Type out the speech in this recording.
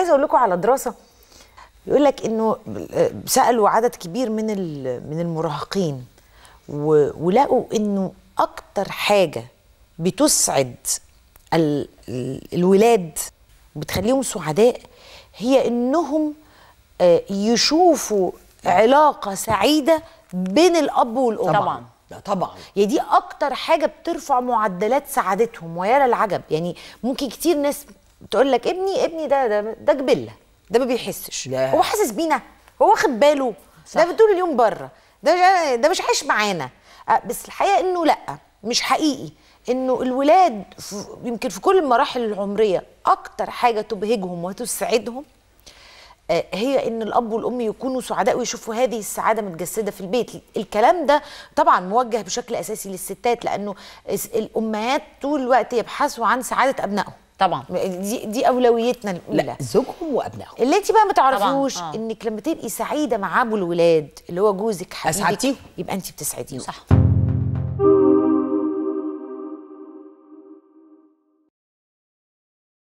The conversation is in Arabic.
عايزه اقول لكم على دراسه يقول لك انه سالوا عدد كبير من من المراهقين ولقوا انه اكتر حاجه بتسعد الولاد بتخليهم سعداء هي انهم آه، يشوفوا علاقه سعيده بين الاب والام طبعا لا طبعا يعني دي اكتر حاجه بترفع معدلات سعادتهم ويا للعجب يعني ممكن كتير ناس تقول لك ابني ابني ده ده ده جبله ده ما بيحسش لا. هو حاسس بينا هو واخد باله صح. ده طول اليوم بره ده ده مش عايش معانا أه، بس الحقيقه انه لا مش حقيقي انه الولاد يمكن في كل المراحل العمريه اكتر حاجه تبهجهم وتسعدهم أه، هي ان الاب والام يكونوا سعداء ويشوفوا هذه السعاده متجسده في البيت الكلام ده طبعا موجه بشكل اساسي للستات لانه الامهات طول الوقت يبحثوا عن سعاده ابنائهم طبعا دي دي اولويتنا الاولى لا زوجهم وابنائهم اللي انت بقى ما تعرفوش آه. انك لما تبقي سعيده مع ابو الولاد اللي هو جوزك حبيبك يبقى انت بتسعديهم صح